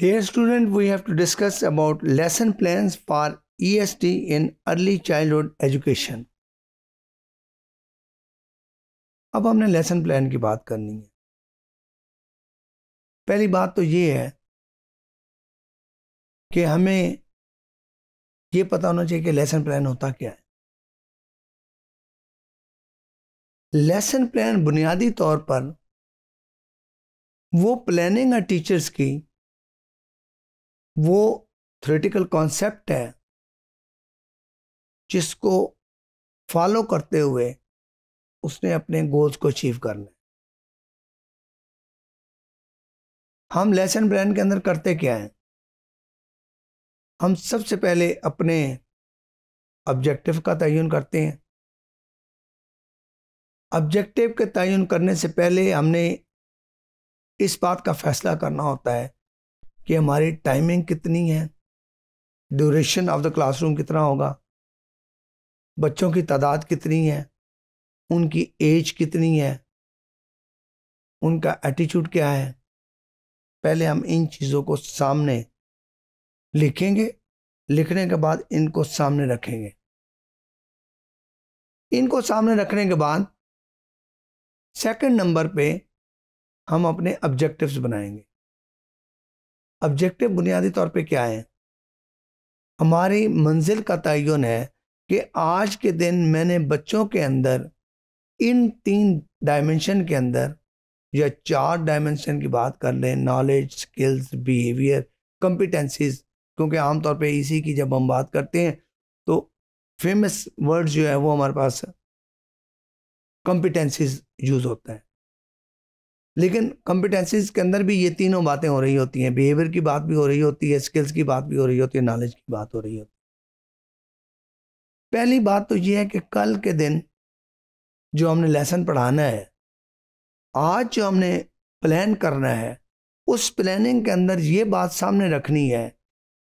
Dear student, we have to discuss about lesson plans for EST in early childhood education. अब हमने lesson plan की बात करनी है पहली बात तो ये है कि हमें ये पता होना चाहिए कि लेसन प्लान होता क्या है लेसन प्लान बुनियादी तौर पर वो प्लानिंग है टीचर्स की वो थ्रेटिकल कॉन्सेप्ट है जिसको फॉलो करते हुए उसने अपने गोल्स को अचीव करना हम लेसन ब्रांड के अंदर करते क्या हैं हम सबसे पहले अपने ऑब्जेक्टिव का तयन करते हैं ऑब्जेक्टिव के तयन करने से पहले हमने इस बात का फैसला करना होता है कि हमारी टाइमिंग कितनी है ड्यूरेशन ऑफ द क्लासरूम कितना होगा बच्चों की तादाद कितनी है उनकी एज कितनी है उनका एटीट्यूड क्या है पहले हम इन चीज़ों को सामने लिखेंगे लिखने के बाद इनको सामने रखेंगे इनको सामने रखने के बाद सेकंड नंबर पे हम अपने ऑब्जेक्टिव्स बनाएंगे ऑब्जेक्टिव बुनियादी तौर पे क्या है हमारी मंजिल का तयन है कि आज के दिन मैंने बच्चों के अंदर इन तीन डायमेंशन के अंदर या चार डायमेंशन की बात कर लें नॉलेज स्किल्स बिहेवियर कॉम्पिटेंसीज क्योंकि आमतौर पे इसी की जब हम बात करते हैं तो फेमस वर्ड जो है वो हमारे पास कॉम्पिटेंसीज यूज़ होते हैं लेकिन कॉम्पिटेंसीज के अंदर भी ये तीनों बातें हो रही होती हैं बिहेवियर की बात भी हो रही होती है स्किल्स की बात भी हो रही होती है नॉलेज की बात हो रही होती है पहली बात तो ये है कि कल के दिन जो हमने लेसन पढ़ाना है आज जो हमने प्लान करना है उस प्लानिंग के अंदर ये बात सामने रखनी है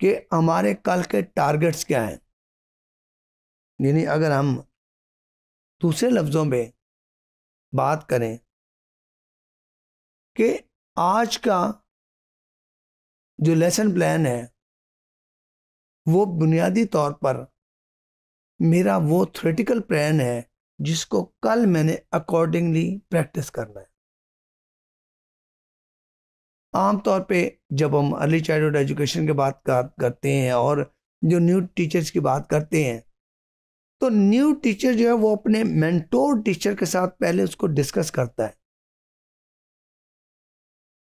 कि हमारे कल के टारगेट्स क्या हैं यानी अगर हम दूसरे लफ्ज़ों में बात करें कि आज का जो लेसन प्लान है वो बुनियादी तौर पर मेरा वो थ्रेटिकल प्लान है जिसको कल मैंने अकॉर्डिंगली प्रैक्टिस करना है आमतौर पे जब हम अर्ली चाइल्डहुड एजुकेशन की बात करते हैं और जो न्यू टीचर्स की बात करते हैं तो न्यू टीचर जो है वो अपने मेंटोर टीचर के साथ पहले उसको डिस्कस करता है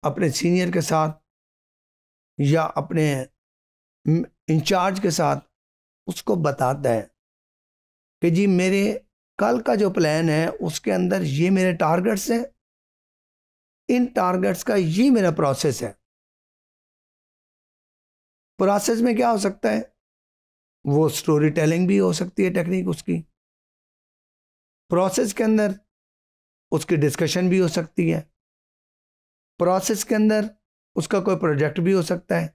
अपने सीनियर के साथ या अपने इंचार्ज के साथ उसको बताता है कि जी मेरे कल का जो प्लान है उसके अंदर ये मेरे टारगेट्स हैं इन टारगेट्स का ये मेरा प्रोसेस है प्रोसेस में क्या हो सकता है वो स्टोरी टेलिंग भी हो सकती है टेक्निक उसकी प्रोसेस के अंदर उसकी डिस्कशन भी हो सकती है प्रोसेस के अंदर उसका कोई प्रोजेक्ट भी हो सकता है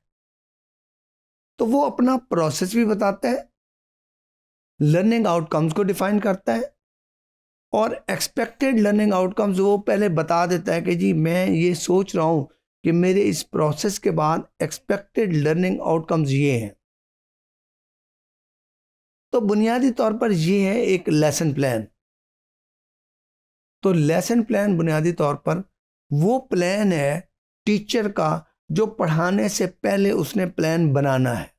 तो वो अपना प्रोसेस भी बताता है लर्निंग आउटकम्स को डिफाइन करता है और एक्सपेक्टेड लर्निंग आउटकम्स वो पहले बता देता है कि जी मैं ये सोच रहा हूँ कि मेरे इस प्रोसेस के बाद एक्सपेक्टेड लर्निंग आउटकम्स ये हैं तो बुनियादी तौर पर यह है एक लेसन प्लान तो लेसन प्लान बुनियादी तौर पर वो प्लान है टीचर का जो पढ़ाने से पहले उसने प्लान बनाना है